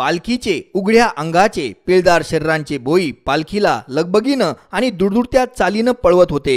पालखीचे उघड्या अंगाचे पिळदार शरीरांचे बोई पालखीला लगबगीनं आणि दुडदुडत्या चालीनं पळवत होते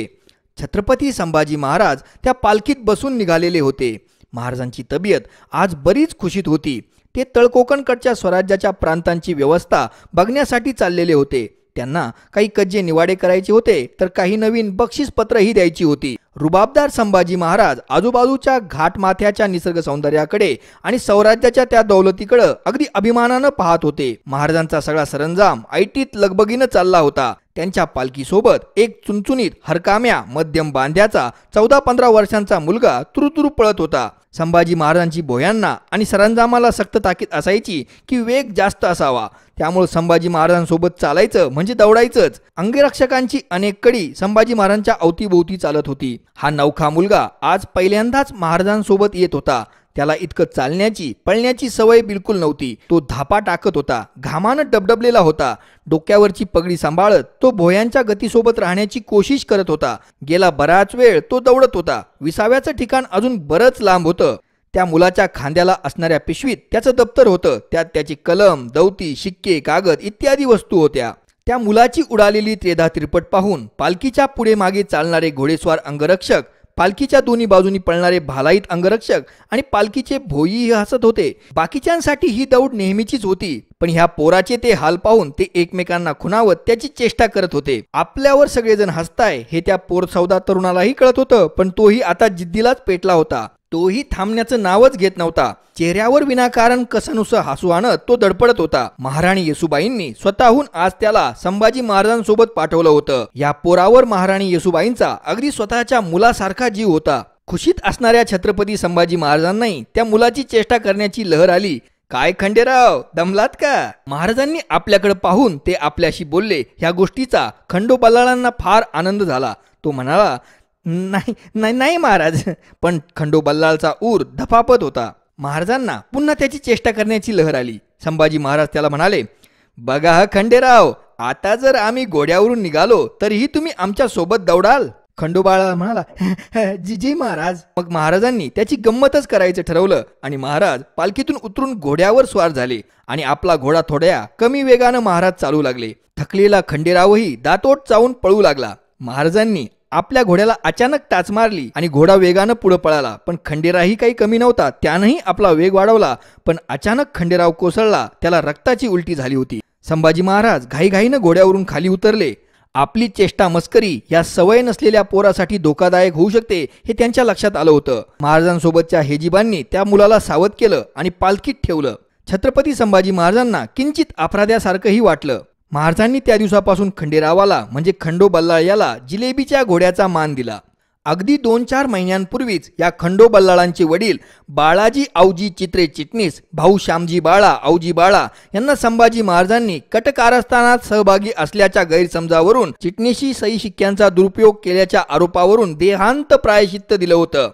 छत्रपती संभाजी महाराज त्या पालखीत बसून निघालेले होते महाराजांची तब्येत आज बरीच खुशीत होती ते तळकोकणकडच्या स्वराज्याच्या प्रांतांची व्यवस्था बघण्यासाठी चाललेले होते त्यांना काही कज्जे निवाडे करायचे होते तर काही नवीन बक्षीसपत्रही द्यायची होती रुबाबदार संभाजी महाराज आजूबाजूच्या घाटमाथ्याच्या निसर्ग सौंदर्याकडे आणि सौराज्याच्या त्या दौलतीकडे अगदी अभिमानानं पाहत होते महाराजांचा सगळा सरंजाम आयटीत लगबगीनं चालला होता त्यांच्या पालखीसोबत एक चुनचुनीत हरकाम्या मध्यम बांध्याचा चौदा पंधरा वर्षांचा मुलगा तुरुतुरु पळत होता संभाजी महाराजांची बोयांना आणि सरंजामाला सक्त ताकीद असायची की वेग जास्त असावा त्यामुळे संभाजी महाराजांसोबत चालायचं म्हणजे दौडायचंच अंगरक्षकांची अनेक कडी संभाजी महाराजांच्या अवतीभोवती चालत होती हा नवखा मुलगा आज पहिल्यांदाच महाराजांसोबत येत होता त्याला इतकं चालण्याची पळण्याची सवय बिलकुल नव्हती तो धापा टाकत होता घामानं डबडबलेला होता डोक्यावरची पगडी सांभाळत तो भोयांच्या गतीसोबत राहण्याची कोशिश करत होता गेला बराच वेळ तो दौडत होता विसाव्याचं ठिकाण अजून बरंच लांब होतं त्या मुलाच्या खांद्याला असणाऱ्या पिशवीत त्याचं दप्तर होतं त्यात त्याची कलम दौती शिक्के कागद इत्यादी वस्तू होत्या त्या मुलाची उडालेली त्रेधा त्रिपट पाहून पालखीच्या पुढे मागे चालणारे घोडेस्वार अंगरक्षक पालखीच्या दोन्ही बाजूनी पळणारे भालाईत अंगरक्षक आणि पालखीचे भोई हसत होते बाकीच्यांसाठी ही दौड नेहमीचीच होती पण ह्या पोराचे ते हाल पाहून ते एकमेकांना खुणावत त्याची चेष्टा करत होते आपल्यावर सगळेजण हसताय हे त्या पोर सौदा तरुणालाही कळत होतं पण तोही आता जिद्दीलाच पेटला होता तोही थांबण्याचं नावच घेत नव्हता चेहऱ्यावर विनाकारण नुस हसू आणत तो दडपडत होता महाराणी येसुबाईंनी स्वतःहून आज त्याला संभाजी महाराजांसोबत पाठवलं होतं या पोरावर महाराणी येसुबाईंचा अगदी स्वतःच्या मुलासारखा जीव होता खुशीत असणाऱ्या छत्रपती संभाजी महाराजांनाही त्या मुलाची चेष्टा करण्याची लहर आली काय खंडेराव दमलात का महाराजांनी आपल्याकडे पाहून ते आपल्याशी बोलले ह्या गोष्टीचा खंडोबालाळांना फार आनंद झाला तो म्हणाला नाही नाही नाही महाराज पण खंडू ऊर धपापत होता महाराजांना पुन्हा त्याची चेष्टा करण्याची लहर आली संभाजी महाराज त्याला म्हणाले बघा खंडेराव आता जर आम्ही घोड्यावरून निघालो तरीही तुम्ही आमच्या सोबत दौडाल खंडोबाळा म्हणाला जी जी महाराज मग महाराजांनी त्याची गंमतच करायचं ठरवलं आणि महाराज पालखीतून उतरून घोड्यावर स्वार झाले आणि आपला घोडा थोड्या कमी वेगानं महाराज चालू लागले थकलेला खंडेरावही दातोट चावून पळू लागला महाराजांनी आपल्या घोड्याला अचानक टाच मारली आणि घोडा वेगानं पुढे पळाला पण खंडेराही काही कमी नव्हता त्यानंही आपला वेग वाढवला पण अचानक खंडेराव कोसळला त्याला रक्ताची उलटी झाली होती संभाजी महाराज घाईघाईनं घोड्यावरून खाली उतरले आपली चेष्टा मस्करी या सवय नसलेल्या पोरासाठी धोकादायक होऊ शकते हे त्यांच्या लक्षात आलं होतं महाराजांसोबतच्या हेजीबांनी त्या मुलाला सावध केलं आणि पालखीत ठेवलं छत्रपती संभाजी महाराजांना किंचित अपराध्यासारखंही वाटलं महाराजांनी त्या दिवसापासून खंडेरावाला म्हणजे खंडोबल्लाळ याला जिलेबीच्या घोड्याचा मान दिला अगदी दोन चार महिन्यांपूर्वीच या खंडोबल्लाळांचे वडील बाळाजी आऊजी चित्रे चिटणीस भाऊ श्यामजी बाळा आऊजी बाळा यांना संभाजी महाराजांनी कटकारस्थानात सहभागी असल्याच्या गैरसमजावरून चिटणीशी सई शिक्क्यांचा दुरुपयोग केल्याच्या आरोपावरून देहांत प्रायशित्त दिलं होतं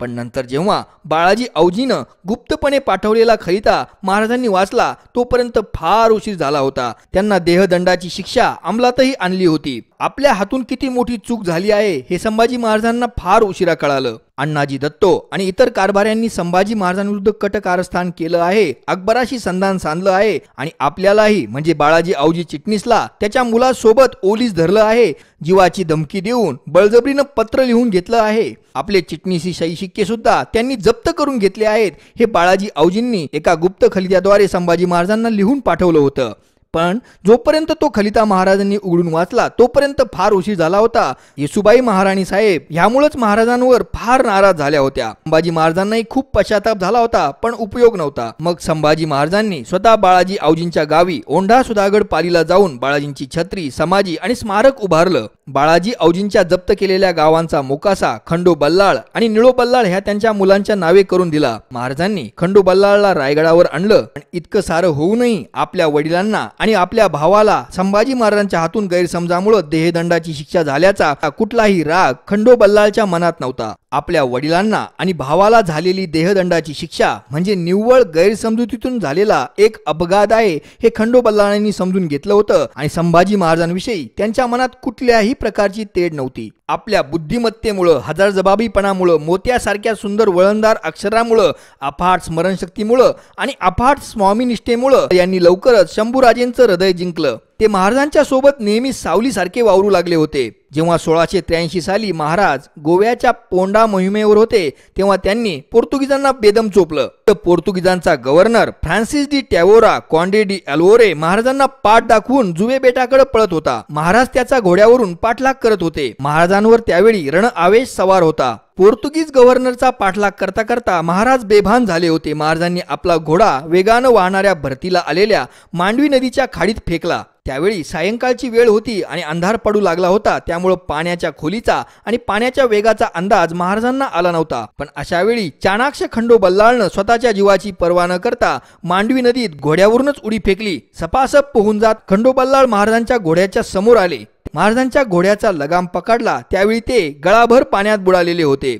पण नंतर जेव्हा बाळाजी औजीनं गुप्तपणे पाठवलेला खरिता महाराजांनी वाचला तोपर्यंत फार उशीर झाला होता त्यांना देहदंडाची शिक्षा अंमलातही आणली होती आपल्या हातून किती मोठी चूक झाली आहे हे संभाजी महाराजांना फार उशिरा कळालं अण्णाजी दत्तो आणि इतर कारभार्यांनी संभाजी महाराजांविरुद्ध कट कारस्थान केलं आहे अकबराशी संधान साधलं आहे आणि आपल्यालाही म्हणजे बाळाजी आऊजी चिटणीसला त्याच्या मुलासोबत ओलीस धरलं आहे जीवाची धमकी देऊन बळजबरीनं पत्र लिहून घेतलं आहे आपले चिटणीसी शाही शिक्के सुद्धा त्यांनी जप्त करून घेतले आहेत हे बाळाजी आऊजींनी एका गुप्त खलिद्याद्वारे संभाजी महाराजांना लिहून पाठवलं होतं पण जोपर्यंत तो खलिता महाराजांनी उघडून वाचला तोपर्यंत फार उशीर झाला होता येसुबाई महाराणी साहेब ह्यामुळेच महाराजांवर फार नाराज झाल्या होत्या संभाजी महाराजांनाही खूप पश्चाताप झाला होता पण उपयोग नव्हता मग संभाजी महाराजांनी स्वतः बाळाजी आवजींच्या गावी ओंढा सुधागड पालीला जाऊन बाळाजींची छत्री समाजी आणि स्मारक उभारलं बाळाजी औजींच्या जप्त केलेल्या गावांचा मोकासा खंडो बल्लाळ आणि निळो बल्लाळ ह्या त्यांच्या मुलांच्या नावे करून दिला महाराजांनी खंडो बल्लाळला रायगडावर आणलं इतकं सारं होऊनही आपल्या वडिलांना आणि आपल्या भावाला संभाजी महाराजांच्या हातून गैरसमजामुळे देहदंडाची शिक्षा झाल्याचा कुठलाही राग खंडो बल्लाळच्या मनात नव्हता आपल्या वडिलांना आणि भावाला झालेली देहदंडाची शिक्षा म्हणजे निव्वळ गैरसमजुतीतून झालेला एक अपघात आहे हे खंडो बल्लाळांनी समजून घेतलं होतं आणि संभाजी महाराजांविषयी त्यांच्या मनात कुठल्याही प्रकारची तेढ नव्हती आपल्या बुद्धिमत्तेमुळं हजार जबाबीपणामुळं मोत्यासारख्या सुंदर वळणदार अक्षरामुळं अफाट स्मरणशक्तीमुळं आणि अफाट स्वामीनिष्ठेमुळं यांनी लवकरच शंभूराजेंचं हृदय जिंकलं ते महाराजांच्या सोबत नेहमी सावलीसारखे वावरू लागले होते जेव्हा सोळाशे त्र्याऐंशी साली महाराज गोव्याच्या पोंडा मोहिमेवर होते तेव्हा त्यांनी पोर्तुगीजांना बेदम चोपलं पोर्तुगीजांचा governor Francis de Tavora Conde de Alvor महाराजांना पाठ दाखवून जुवे बेटाकडे पळत होता महाराज त्याचा घोड्यावरून पाठलाग करत होते महाराजांवर त्यावेळी रण आवेश सवार होता पोर्तुगीज गव्हर्नरचा पाठलाग करता करता महाराज बेभान झाले होते महाराजांनी आपला घोडा वेगानं वाहणाऱ्या भरतीला आलेल्या मांडवी नदीच्या खाडीत फेकला त्यावेळी सायंकाळची वेळ होती आणि अंधार पडू लागला होता त्यामुळं पाण्याच्या खोलीचा आणि पाण्याच्या वेगाचा अंदाज महाराजांना आला नव्हता पण अशा वेळी चाणाक्ष खंडो बल्लाळनं स्वतः स्वतःच्या जीवाची पर्वा न करता मांडवी नदीत घोड्यावरूनच उडी फेकली सपासप पोहून जात खंडोबल्लाळ महाराजांच्या घोड्याच्या समोर आले महाराजांच्या घोड्याचा लगाम पकडला त्यावेळी ते गळाभर पाण्यात बुडालेले होते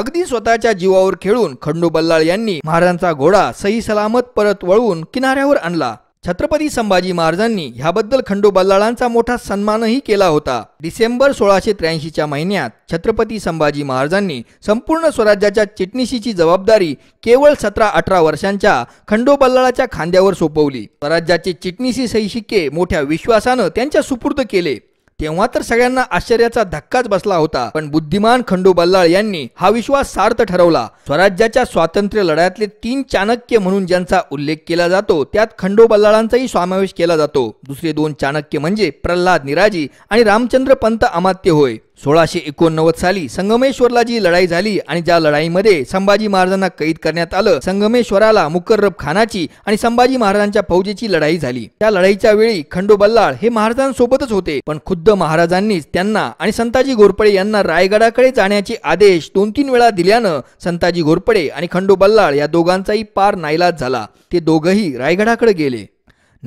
अगदी स्वतःच्या जीवावर खेळून खंडू बल्लाळ यांनी महाराजांचा घोडा सही सलामत परत वळवून किनाऱ्यावर आणला छत्रपती संभाजी महाराजांनी ह्याबद्दल खंडोबल्लाळांचा मोठा सन्मानही केला होता डिसेंबर सोळाशे च्या महिन्यात छत्रपती संभाजी महाराजांनी संपूर्ण स्वराज्याच्या चिटणीशीची जबाबदारी केवळ सतरा अठरा वर्षांच्या खंडोबल्लाळाच्या खांद्यावर सोपवली स्वराज्याचे चिटणीशी सैशिके मोठ्या विश्वासानं त्यांच्या सुपूर्द केले तेव्हा तर सगळ्यांना आश्चर्याचा धक्काच बसला होता पण बुद्धिमान खंडू बल्लाळ यांनी हा विश्वास सार्थ ठरवला स्वराज्याच्या स्वातंत्र्य लढ्यातले तीन चाणक्य म्हणून ज्यांचा उल्लेख केला जातो त्यात खंडू बल्लाळांचाही समावेश केला जातो दुसरे दोन चाणक्य म्हणजे प्रल्हाद निराजी आणि रामचंद्र पंत अमात्य होय सोळाशे एकोणनव्वद साली संगमेश्वरला जी लढाई झाली आणि ज्या लढाईमध्ये संभाजी महाराजांना कैद करण्यात आलं संगमेश्वराला मुकर्रब खानाची आणि संभाजी महाराजांच्या फौजेची लढाई झाली त्या लढाईच्या वेळी खंडो बल्लाळ हे महाराजांसोबतच होते पण खुद्द महाराजांनीच त्यांना आणि संताजी घोरपडे यांना रायगडाकडे जाण्याचे आदेश दोन तीन वेळा दिल्यानं संताजी घोरपडे आणि खंडो बल्लाळ या दोघांचाही पार नाईलाज झाला ते दोघंही रायगडाकडे गेले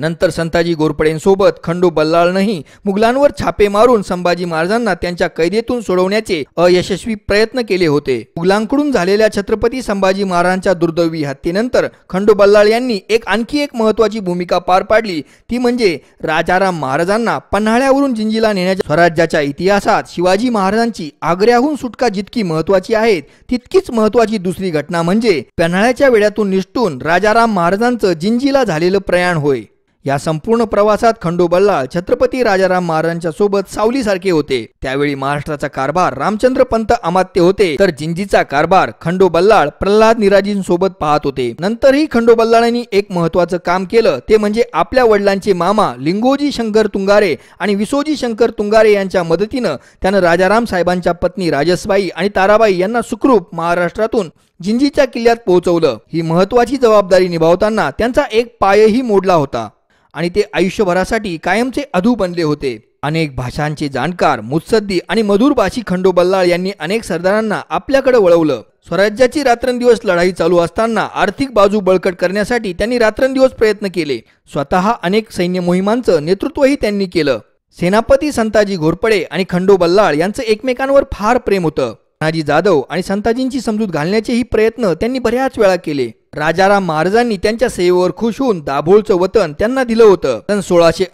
नंतर संताजी गोरपडेंसोबत खंडू बल्लाळनंही मुघलांवर छापे मारून संभाजी महाराजांना त्यांच्या कैदेतून सोडवण्याचे अयशस्वी प्रयत्न केले होते मुघलांकडून झालेल्या छत्रपती संभाजी महाराजांच्या दुर्दैवी हत्येनंतर खंडू बल्लाळ यांनी एक आणखी एक महत्त्वाची भूमिका पार पाडली ती म्हणजे राजाराम महाराजांना पन्हाळ्यावरून जिंजीला नेण्याच्या स्वराज्याच्या इतिहासात शिवाजी महाराजांची आग्र्याहून सुटका जितकी महत्वाची आहे तितकीच महत्त्वाची दुसरी घटना म्हणजे पन्हाळ्याच्या वेड्यातून निष्ठून राजाराम महाराजांचं जिंजीला झालेलं प्रयाण होय या संपूर्ण प्रवासात खंडोबल्ला छत्रपती राजाराम महाराजांच्या सोबत सावलीसारखे होते त्यावेळी महाराष्ट्राचा कारभार रामचंद्र पंत अमात्य होते तर जिंजीचा कारभार खंडोबल्लाळ प्रल्हाद निराजींसोबत पाहत होते नंतरही बल्लाळांनी एक महत्वाचं काम केलं ते म्हणजे आपल्या वडिलांचे मामा लिंगोजी शंकर तुंगारे आणि विसोजी शंकर तुंगारे यांच्या मदतीनं त्यानं राजाराम साहेबांच्या पत्नी राजसबाई आणि ताराबाई यांना सुखरूप महाराष्ट्रातून जिंजीच्या किल्ल्यात पोहोचवलं ही महत्वाची जबाबदारी निभावताना त्यांचा एक पायही मोडला होता आणि ते आयुष्यभरासाठी कायमचे अधू बनले होते अनेक भाषांचे जाणकार मुत्सद्दी आणि मधुर भाषी खंडो बल्लाळ यांनी अनेक सरदारांना आपल्याकडे वळवलं स्वराज्याची रात्रंदिवस लढाई चालू असताना आर्थिक बाजू बळकट करण्यासाठी त्यांनी रात्रंदिवस प्रयत्न केले स्वतः अनेक सैन्य मोहिमांचं नेतृत्वही त्यांनी केलं सेनापती संताजी घोरपडे आणि खंडो बल्लाळ यांचं एकमेकांवर फार प्रेम होतं नाजी जाधव आणि संताजींची समजूत घालण्याचेही प्रयत्न त्यांनी बऱ्याच वेळा केले राजाराम महाराजांनी त्यांच्या सेवेवर खुश होऊन दाभोळचं वतन त्यांना दिलं होतं सन सोळाशे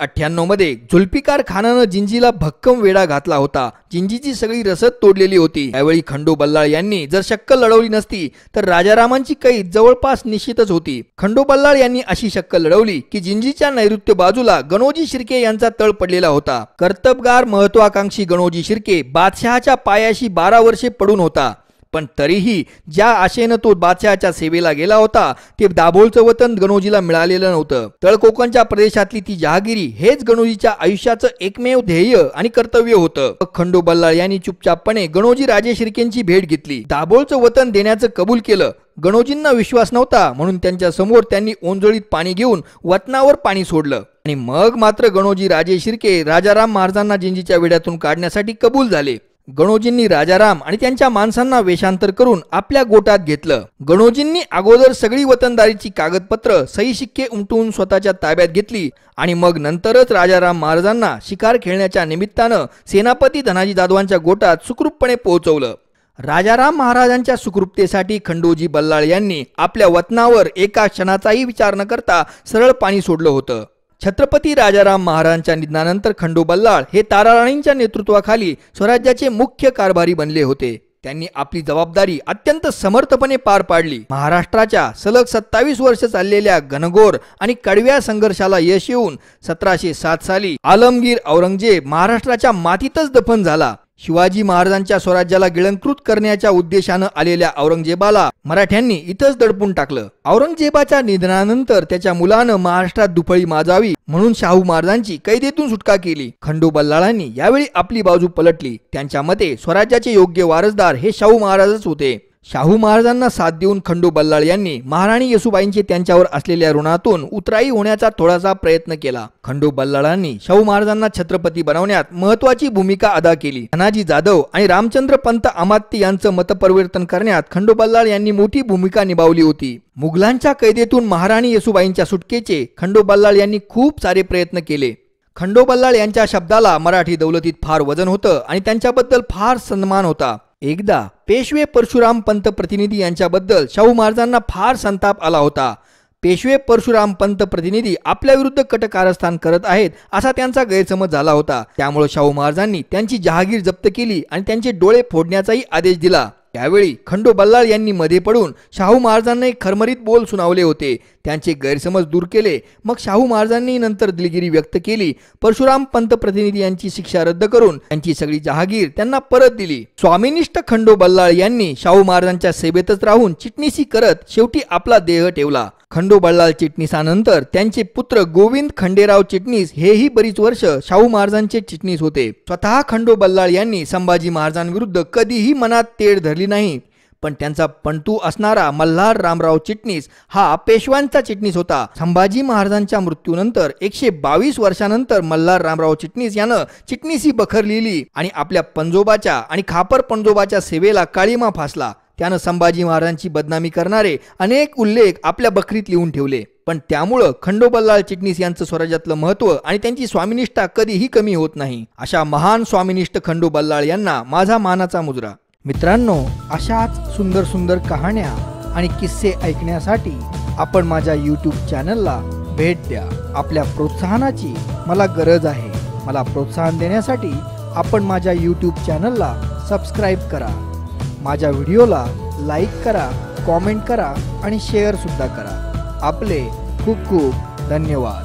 मध्ये झुल्फिकार खानानं जिंजीला भक्कम वेढा घातला होता जिंजीची सगळी रसद तोडलेली होती त्यावेळी खंडो बल्लाळ यांनी जर शक्कल लढवली नसती तर राजारामांची कैद जवळपास निश्चितच होती खंडू बल्लाळ यांनी अशी शक्कल लढवली की जिंजीच्या नैऋत्य बाजूला गणोजी शिर्के यांचा तळ पडलेला होता कर्तबगार महत्वाकांक्षी गणोजी शिर्के बादशहाच्या पायाशी बारा वर्षे पडून होता पण तरीही ज्या आशेनं तो बादशाहच्या सेवेला गेला होता ते दाभोळचं वतन गणोजीला मिळालेलं नव्हतं तळकोकणच्या प्रदेशातली ती जहागिरी हेच गणोजीच्या आयुष्याचं एकमेव ध्येय आणि कर्तव्य होतं खंडू बल्लाळ यांनी चुपचापपणे गणोजी राजे शिर्केंची भेट घेतली दाभोळचं वतन देण्याचं कबूल केलं गणोजींना विश्वास नव्हता म्हणून त्यांच्या समोर त्यांनी ओंजळीत पाणी घेऊन वतनावर पाणी सोडलं आणि मग मात्र गणोजी राजे शिर्के राजाराम महाराजांना जिंजीच्या वेड्यातून काढण्यासाठी कबूल झाले गणोजींनी राजाराम आणि त्यांच्या माणसांना वेषांतर करून आपल्या गोटात घेतलं गणोजींनी अगोदर सगळी वतनदारीची कागदपत्र सही शिक्के उमटून स्वतःच्या ताब्यात घेतली आणि मग नंतरच राजाराम महाराजांना शिकार खेळण्याच्या निमित्तानं सेनापती धनाजी जाधवांच्या गोटात सुखरूपपणे पोहोचवलं राजाराम महाराजांच्या सुखरूपतेसाठी खंडोजी बल्लाळ यांनी आपल्या वतनावर एका क्षणाचाही विचार न करता सरळ पाणी सोडलं होतं छत्रपती राजाराम महाराजांच्या निधनानंतर खंडोबल्लाळ बल्लाळ हे ताराराणींच्या नेतृत्वाखाली स्वराज्याचे मुख्य कारभारी बनले होते त्यांनी आपली जबाबदारी अत्यंत समर्थपणे पार पाडली महाराष्ट्राच्या सलग सत्तावीस वर्ष चाललेल्या घनघोर आणि कडव्या संघर्षाला यश येऊन सतराशे सात साली आलमगीर औरंगजेब महाराष्ट्राच्या मातीतच दफन झाला शिवाजी महाराजांच्या स्वराज्याला गिळंकृत करण्याच्या उद्देशानं आलेल्या औरंगजेबाला मराठ्यांनी इथंच दडपून टाकलं औरंगजेबाच्या निधनानंतर त्याच्या मुलानं महाराष्ट्रात दुफळी माजावी म्हणून शाहू महाराजांची कैदेतून सुटका केली बल्लाळांनी यावेळी आपली बाजू पलटली त्यांच्या मते स्वराज्याचे योग्य वारसदार हे शाहू महाराजच होते शाहू महाराजांना साथ देऊन खंडू बल्लाळ यांनी महाराणी येसुबाईंचे त्यांच्यावर असलेल्या ऋणातून उतराई होण्याचा थोडासा प्रयत्न केला खंडू बल्लाळांनी शाहू महाराजांना छत्रपती बनवण्यात महत्वाची भूमिका अदा केली धनाजी जाधव आणि रामचंद्र पंत अमात्य यांचं मतपरिवर्तन करण्यात खंडू बल्लाळ यांनी मोठी भूमिका निभावली होती मुघलांच्या कैदेतून महाराणी येसुबाईंच्या सुटकेचे खंडू बल्लाळ यांनी खूप सारे प्रयत्न केले बल्लाळ यांच्या शब्दाला मराठी दौलतीत फार वजन होतं आणि त्यांच्याबद्दल फार सन्मान होता एकदा पेशवे परशुराम पंत प्रतिनिधी यांच्याबद्दल शाहू महाराजांना फार संताप आला होता पेशवे परशुराम पंत प्रतिनिधी आपल्याविरुद्ध कटकारस्थान करत आहेत असा त्यांचा गैरसमज झाला होता त्यामुळे शाहू महाराजांनी त्यांची जहागीर जप्त केली आणि त्यांचे डोळे फोडण्याचाही आदेश दिला त्यावेळी खंडो बल्लाळ यांनी मध्ये पडून शाहू महाराजांना एक खरमरीत बोल सुनावले होते त्यांचे गैरसमज दूर केले मग शाहू महाराजांनी नंतर दिलगिरी व्यक्त केली परशुराम प्रतिनिधी यांची शिक्षा रद्द करून त्यांची सगळी जहागीर त्यांना परत दिली स्वामीनिष्ठ खंडो बल्लाळ यांनी शाहू महाराजांच्या सेवेतच राहून चिटणीसी करत शेवटी आपला देह ठेवला खंडो बल्लाळ चिटणीसानंतर त्यांचे पुत्र गोविंद खंडेराव चिटणीस हेही बरीच वर्ष शाहू महाराजांचे चिटणीस होते स्वतः खंडो बल्लाळ यांनी संभाजी महाराजांविरुद्ध कधीही मनात तेढ धरली लागली नाही पण त्यांचा पंटू असणारा मल्हार रामराव चिटणीस हा पेशवांचा चिटणीस होता संभाजी महाराजांच्या मृत्यूनंतर एकशे बावीस वर्षानंतर मल्हार रामराव चिटणीस यानं चिटणीस ही बखर लिहिली आणि आपल्या पंजोबाच्या आणि खापर पंजोबाच्या सेवेला काळीमा फासला त्यानं संभाजी महाराजांची बदनामी करणारे अनेक उल्लेख आपल्या बखरीत लिहून ठेवले पण त्यामुळं खंडोबललाल चिटणीस यांचं स्वराज्यातलं महत्व आणि त्यांची स्वामिनिष्ठा कधीही कमी होत नाही अशा महान स्वामिनिष्ठ खंडोबल्लाळ यांना माझा मानाचा मुजरा मित्रांनो अशाच सुंदर सुंदर कहाण्या आणि किस्से ऐकण्यासाठी आपण माझ्या यूट्यूब चॅनलला भेट द्या आपल्या प्रोत्साहनाची मला गरज आहे मला प्रोत्साहन देण्यासाठी आपण माझ्या यूट्यूब चॅनलला सबस्क्राईब करा माझ्या व्हिडिओला लाईक करा कॉमेंट करा आणि शेअरसुद्धा करा आपले खूप खूप धन्यवाद